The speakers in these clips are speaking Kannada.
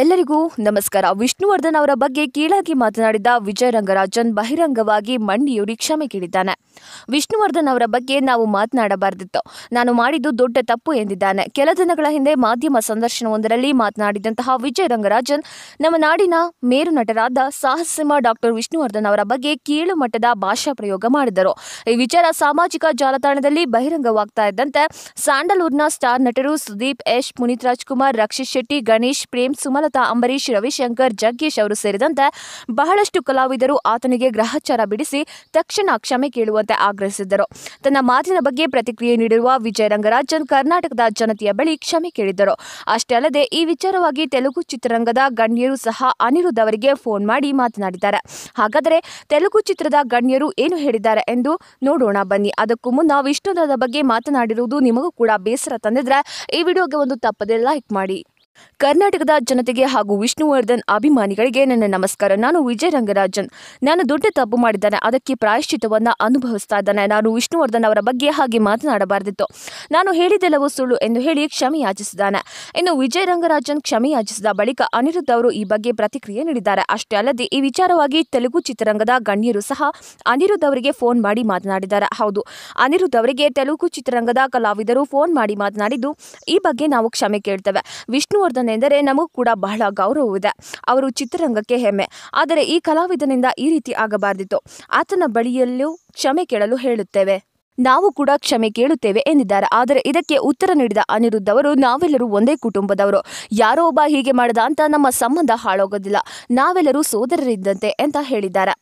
ಎಲ್ಲರಿಗೂ ನಮಸ್ಕಾರ ವಿಷ್ಣುವರ್ಧನ್ ಅವರ ಬಗ್ಗೆ ಕೀಳಾಗಿ ಮಾತನಾಡಿದ ವಿಜಯ ರಂಗರಾಜನ್ ಬಹಿರಂಗವಾಗಿ ಮಂಡಿಯೂರಿ ಕ್ಷಮೆ ಕೇಳಿದ್ದಾನೆ ವಿಷ್ಣುವರ್ಧನ್ ಅವರ ಬಗ್ಗೆ ನಾವು ಮಾತನಾಡಬಾರದಿತ್ತು ನಾನು ಮಾಡಿದ್ದು ದೊಡ್ಡ ತಪ್ಪು ಎಂದಿದ್ದಾನೆ ಕೆಲ ದಿನಗಳ ಹಿಂದೆ ಮಾಧ್ಯಮ ಸಂದರ್ಶನವೊಂದರಲ್ಲಿ ಮಾತನಾಡಿದಂತಹ ವಿಜಯ ರಂಗರಾಜನ್ ನಮ್ಮ ನಾಡಿನ ಮೇರು ನಟರಾದ ಸಾಹಸಿಂಹ ಡಾಕ್ಟರ್ ವಿಷ್ಣುವರ್ಧನ್ ಅವರ ಬಗ್ಗೆ ಕೀಳು ಮಟ್ಟದ ಭಾಷಾ ಪ್ರಯೋಗ ಮಾಡಿದರು ಈ ವಿಚಾರ ಸಾಮಾಜಿಕ ಜಾಲತಾಣದಲ್ಲಿ ಬಹಿರಂಗವಾಗ್ತಾ ಇದ್ದಂತೆ ನ ಸ್ಟಾರ್ ನಟರು ಸುದೀಪ್ ಯಶ್ ಪುನೀತ್ ರಾಜ್ಕುಮಾರ್ ರಕ್ಷಿತ್ ಶೆಟ್ಟಿ ಗಣೇಶ್ ಪ್ರೇಮ್ ಸುಮಾರ್ ಸುಮಲತಾ ಅಂಬರೀಶ್ ರವಿಶಂಕರ್ ಜಗ್ಗೇಶ್ ಅವರು ಸೇರಿದಂತೆ ಬಹಳಷ್ಟು ಕಲಾವಿದರು ಆತನಿಗೆ ಗ್ರಹಚಾರ ಬಿಡಿಸಿ ತಕ್ಷಣ ಕ್ಷಮೆ ಕೇಳುವಂತೆ ಆಗ್ರಹಿಸಿದ್ದರು ತನ್ನ ಮಾತಿನ ಬಗ್ಗೆ ಪ್ರತಿಕ್ರಿಯೆ ನೀಡಿರುವ ವಿಜಯ ರಂಗರಾಜನ್ ಕರ್ನಾಟಕದ ಜನತೆಯ ಬಳಿ ಕ್ಷಮೆ ಕೇಳಿದ್ದರು ಅಷ್ಟೇ ಅಲ್ಲದೆ ಈ ವಿಚಾರವಾಗಿ ತೆಲುಗು ಚಿತ್ರರಂಗದ ಗಣ್ಯರು ಸಹ ಅನಿರುದ್ಧ ಅವರಿಗೆ ಫೋನ್ ಮಾಡಿ ಮಾತನಾಡಿದ್ದಾರೆ ಹಾಗಾದರೆ ತೆಲುಗು ಚಿತ್ರದ ಗಣ್ಯರು ಏನು ಹೇಳಿದ್ದಾರೆ ಎಂದು ನೋಡೋಣ ಬನ್ನಿ ಅದಕ್ಕೂ ಮುನ್ನ ವಿಷ್ಣುದಾದ ಬಗ್ಗೆ ಮಾತನಾಡಿರುವುದು ನಿಮಗೂ ಕೂಡ ಬೇಸರ ತಂದಿದ್ರೆ ಈ ವಿಡಿಯೋಗೆ ಒಂದು ತಪ್ಪದೆ ಲೈಕ್ ಮಾಡಿ ಕರ್ನಾಟಕದ ಜನತೆಗೆ ಹಾಗೂ ವಿಷ್ಣುವರ್ಧನ್ ಅಭಿಮಾನಿಗಳಿಗೆ ನನ್ನ ನಮಸ್ಕಾರ ನಾನು ವಿಜಯ ರಂಗರಾಜನ್ ನಾನು ದೊಡ್ಡ ತಪ್ಪು ಮಾಡಿದ್ದಾನೆ ಅದಕ್ಕೆ ಪ್ರಾಯಶ್ಚಿತವನ್ನ ಅನುಭವಿಸ್ತಾ ಇದ್ದಾನೆ ನಾನು ವಿಷ್ಣುವರ್ಧನ್ ಅವರ ಬಗ್ಗೆ ಹಾಗೆ ಮಾತನಾಡಬಾರದಿತ್ತು ನಾನು ಹೇಳಿದೆಲ್ಲವೂ ಸುಳ್ಳು ಎಂದು ಹೇಳಿ ಕ್ಷಮೆಯಾಚಿಸಿದ್ದಾನೆ ಇನ್ನು ವಿಜಯ ರಂಗರಾಜನ್ ಕ್ಷಮೆಯಾಚಿಸಿದ ಬಳಿಕ ಅನಿರುದ್ಧ ಅವರು ಈ ಬಗ್ಗೆ ಪ್ರತಿಕ್ರಿಯೆ ನೀಡಿದ್ದಾರೆ ಅಷ್ಟೇ ಅಲ್ಲದೆ ಈ ವಿಚಾರವಾಗಿ ತೆಲುಗು ಚಿತ್ರರಂಗದ ಗಣ್ಯರು ಸಹ ಅನಿರುದ್ಧ ಅವರಿಗೆ ಫೋನ್ ಮಾಡಿ ಮಾತನಾಡಿದ್ದಾರೆ ಹೌದು ಅನಿರುದ್ಧ ಅವರಿಗೆ ತೆಲುಗು ಚಿತ್ರರಂಗದ ಕಲಾವಿದರು ಫೋನ್ ಮಾಡಿ ಮಾತನಾಡಿದ್ದು ಈ ಬಗ್ಗೆ ನಾವು ಕ್ಷಮೆ ಕೇಳ್ತೇವೆ ವಿಷ್ಣು ಹರ್ಷವರ್ಧನ್ ಎಂದರೆ ನಮಗೂ ಕೂಡ ಬಹಳ ಗೌರವವಿದೆ ಅವರು ಚಿತ್ರರಂಗಕ್ಕೆ ಹೆಮ್ಮೆ ಆದರೆ ಈ ಕಲಾವಿದನಿಂದ ಈ ರೀತಿ ಆಗಬಾರದಿತ್ತು ಆತನ ಬಳಿಯಲ್ಲೂ ಕ್ಷಮೆ ಕೇಳಲು ಹೇಳುತ್ತೇವೆ ನಾವು ಕೂಡ ಕ್ಷಮೆ ಕೇಳುತ್ತೇವೆ ಎಂದಿದ್ದಾರೆ ಆದರೆ ಇದಕ್ಕೆ ಉತ್ತರ ನೀಡಿದ ಅನಿರುದ್ಧ ಅವರು ನಾವೆಲ್ಲರೂ ಒಂದೇ ಕುಟುಂಬದವರು ಯಾರೋ ಒಬ್ಬ ಹೀಗೆ ಮಾಡದ ಅಂತ ನಮ್ಮ ಸಂಬಂಧ ಹಾಳಾಗೋದಿಲ್ಲ ನಾವೆಲ್ಲರೂ ಸೋದರರಿದ್ದಂತೆ ಅಂತ ಹೇಳಿದ್ದಾರೆ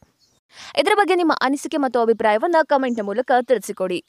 ಇದರ ಬಗ್ಗೆ ನಿಮ್ಮ ಅನಿಸಿಕೆ ಮತ್ತು ಅಭಿಪ್ರಾಯವನ್ನು ಕಮೆಂಟ್ನ ಮೂಲಕ ತಿಳಿಸಿಕೊಡಿ